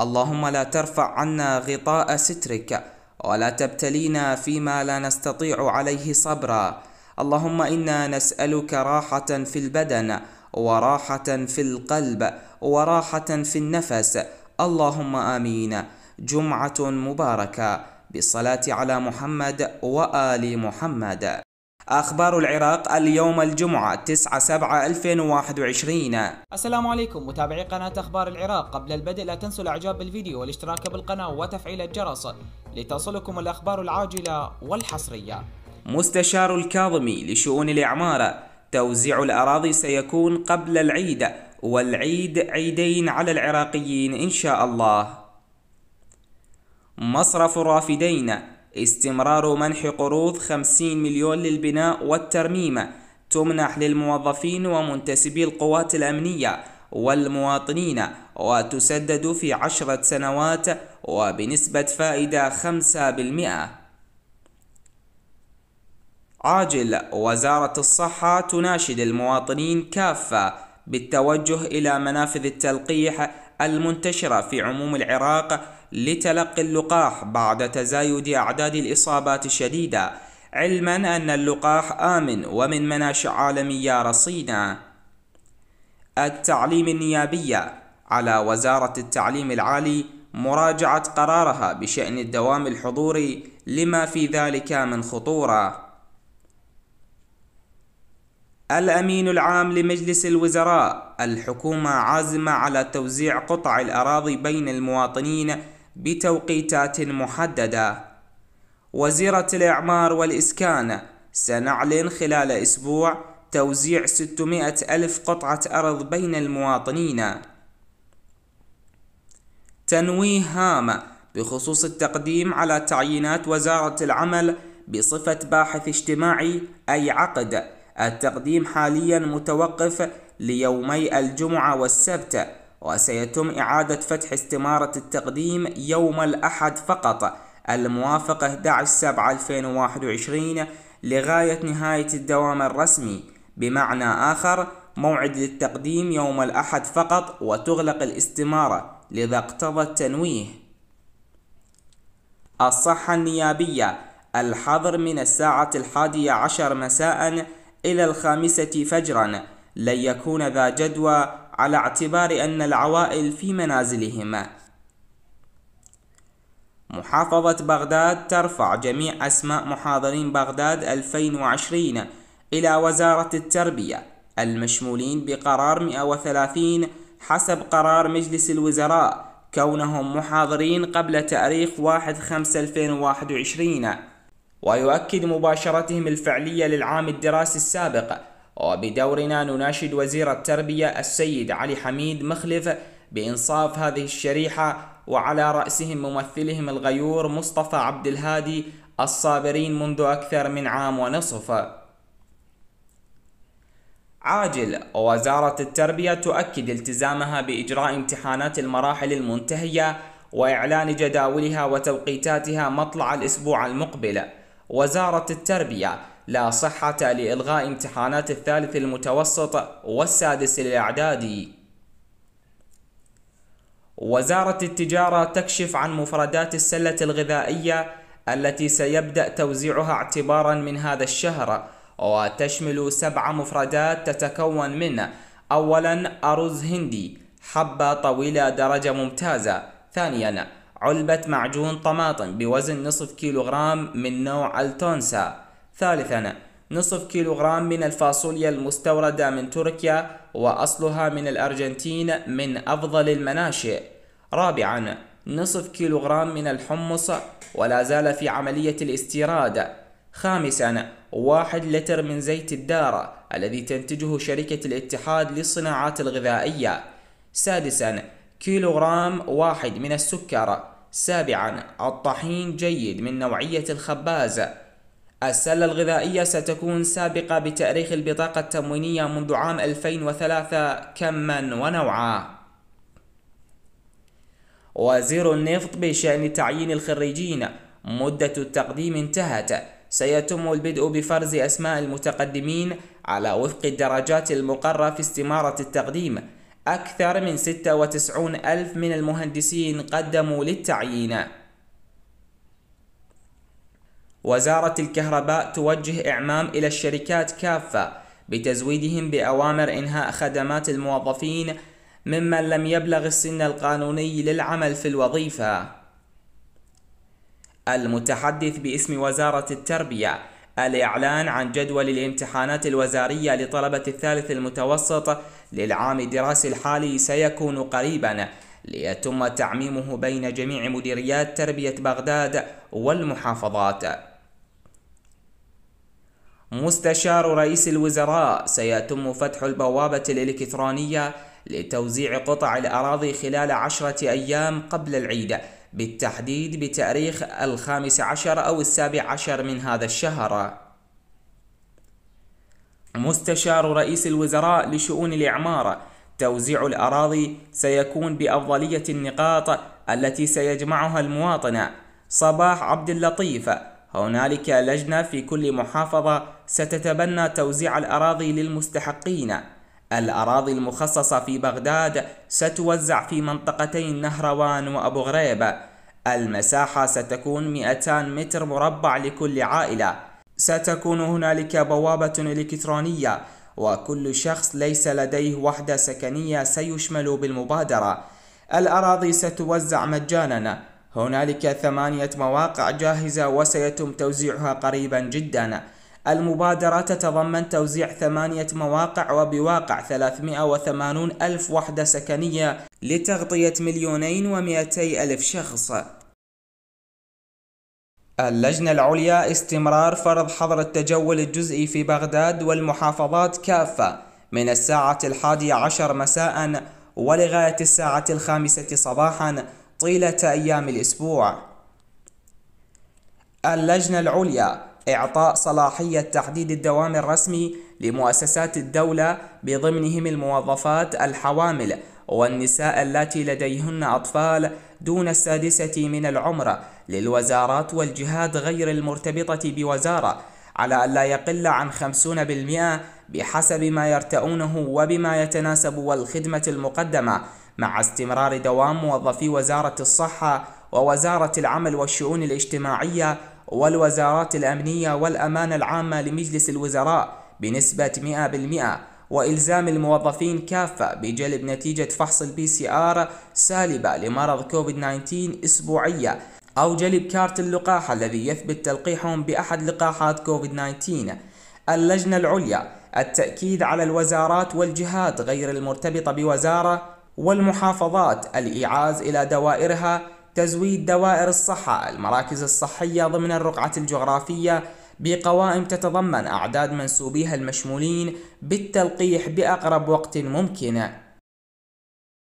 اللهم لا ترفع عنا غطاء سترك ولا تبتلينا فيما لا نستطيع عليه صبرا اللهم انا نسالك راحه في البدن وراحه في القلب وراحه في النفس اللهم امين جمعه مباركه بالصلاه على محمد وال محمد أخبار العراق اليوم الجمعة 9 7 2021 السلام عليكم متابعي قناة أخبار العراق قبل البدء لا تنسوا الإعجاب بالفيديو والاشتراك بالقناة وتفعيل الجرس لتصلكم الأخبار العاجلة والحصرية مستشار الكاظمي لشؤون الإعمارة توزيع الأراضي سيكون قبل العيد والعيد عيدين على العراقيين إن شاء الله مصرف الرافدين استمرار منح قروض 50 مليون للبناء والترميم تمنح للموظفين ومنتسبي القوات الأمنية والمواطنين وتسدد في عشرة سنوات وبنسبة فائدة 5% عاجل وزارة الصحة تناشد المواطنين كافة بالتوجه إلى منافذ التلقيح المنتشرة في عموم العراق لتلقي اللقاح بعد تزايد أعداد الإصابات الشديدة علما أن اللقاح آمن ومن مناشئ عالمية رصينة التعليم النيابية على وزارة التعليم العالي مراجعة قرارها بشأن الدوام الحضوري لما في ذلك من خطورة الأمين العام لمجلس الوزراء الحكومة عازمة على توزيع قطع الأراضي بين المواطنين بتوقيتات محددة وزيرة الإعمار والإسكان سنعلن خلال أسبوع توزيع 600 ألف قطعة أرض بين المواطنين تنويه هام بخصوص التقديم على تعيينات وزارة العمل بصفة باحث اجتماعي أي عقد التقديم حاليا متوقف ليومي الجمعة والسبت وسيتم إعادة فتح استمارة التقديم يوم الأحد فقط الموافق 11/7/2021 لغاية نهاية الدوام الرسمي بمعنى آخر موعد للتقديم يوم الأحد فقط وتغلق الاستمارة لذا اقتضى التنويه الصحة النيابية الحظر من الساعة الحادية عشر مساءً إلى الخامسة فجرا لن يكون ذا جدوى على اعتبار أن العوائل في منازلهم محافظة بغداد ترفع جميع أسماء محاضرين بغداد 2020 إلى وزارة التربية المشمولين بقرار 130 حسب قرار مجلس الوزراء كونهم محاضرين قبل تاريخ 1/5/2021 ويؤكد مباشرتهم الفعلية للعام الدراسي السابق وبدورنا نناشد وزير التربية السيد علي حميد مخلف بإنصاف هذه الشريحة وعلى رأسهم ممثلهم الغيور مصطفى عبد الهادي الصابرين منذ أكثر من عام ونصف عاجل وزارة التربية تؤكد التزامها بإجراء امتحانات المراحل المنتهية وإعلان جداولها وتوقيتاتها مطلع الأسبوع المقبل وزارة التربية لا صحة لإلغاء امتحانات الثالث المتوسط والسادس الإعدادي وزارة التجارة تكشف عن مفردات السلة الغذائية التي سيبدأ توزيعها اعتبارا من هذا الشهر وتشمل سبع مفردات تتكون من أولا أرز هندي حبة طويلة درجة ممتازة ثانيا علبة معجون طماطم بوزن نصف كيلوغرام من نوع التونسا ثالثا نصف كيلوغرام من الفاصوليا المستوردة من تركيا وأصلها من الأرجنتين من أفضل المناشئ رابعا نصف كيلوغرام من الحمص ولا زال في عملية الاستيراد خامسا واحد لتر من زيت الدار الذي تنتجه شركة الاتحاد للصناعات الغذائية سادسا كيلوغرام واحد من السكر سابعا الطحين جيد من نوعية الخبازة السلة الغذائية ستكون سابقة بتأريخ البطاقة التموينية منذ عام 2003 كما ونوعا وزير النفط بشأن تعيين الخريجين مدة التقديم انتهت سيتم البدء بفرز أسماء المتقدمين على وفق الدرجات المقرة في استمارة التقديم أكثر من 96 ألف من المهندسين قدموا للتعيين وزارة الكهرباء توجه إعمام إلى الشركات كافة بتزويدهم بأوامر إنهاء خدمات الموظفين ممن لم يبلغ السن القانوني للعمل في الوظيفة المتحدث باسم وزارة التربية الإعلان عن جدول الامتحانات الوزارية لطلبة الثالث المتوسط للعام الدراسي الحالي سيكون قريبا ليتم تعميمه بين جميع مديريات تربية بغداد والمحافظات. مستشار رئيس الوزراء سيتم فتح البوابة الإلكترونية لتوزيع قطع الأراضي خلال عشرة أيام قبل العيد بالتحديد بتاريخ الخامس عشر أو السابع عشر من هذا الشهر مستشار رئيس الوزراء لشؤون الإعمار توزيع الأراضي سيكون بأفضلية النقاط التي سيجمعها المواطن صباح عبد اللطيف هنالك لجنة في كل محافظة ستتبنى توزيع الأراضي للمستحقين الأراضي المخصصة في بغداد ستوزع في منطقتين نهروان وأبو غريب المساحة ستكون 200 متر مربع لكل عائلة ستكون هنالك بوابة إلكترونية وكل شخص ليس لديه وحدة سكنية سيشمل بالمبادرة الأراضي ستوزع مجانا هنالك ثمانية مواقع جاهزة وسيتم توزيعها قريبا جداً المبادرة تتضمن توزيع ثمانية مواقع وبواقع 380 ألف وحدة سكنية لتغطية مليونين ومئتي ألف شخص اللجنة العليا استمرار فرض حظر التجول الجزئي في بغداد والمحافظات كافة من الساعة الحادية عشر مساء ولغاية الساعة الخامسة صباحا طيلة أيام الأسبوع اللجنة العليا إعطاء صلاحية تحديد الدوام الرسمي لمؤسسات الدولة بضمنهم الموظفات الحوامل والنساء اللاتي لديهن أطفال دون السادسة من العمر للوزارات والجهات غير المرتبطة بوزارة على ألا يقل عن 50% بحسب ما يرتؤونه وبما يتناسب والخدمة المقدمة مع استمرار دوام موظفي وزارة الصحة ووزارة العمل والشؤون الاجتماعية والوزارات الأمنية والأمانة العامة لمجلس الوزراء بنسبة 100% وإلزام الموظفين كافة بجلب نتيجة فحص البي سي آر سالبة لمرض كوفيد 19 أسبوعية أو جلب كارت اللقاح الذي يثبت تلقيحهم بأحد لقاحات كوفيد 19 اللجنة العليا التأكيد على الوزارات والجهات غير المرتبطة بوزارة والمحافظات الإيعاز إلى دوائرها تزويد دوائر الصحة المراكز الصحية ضمن الرقعة الجغرافية بقوائم تتضمن أعداد منسوبيها المشمولين بالتلقيح بأقرب وقت ممكن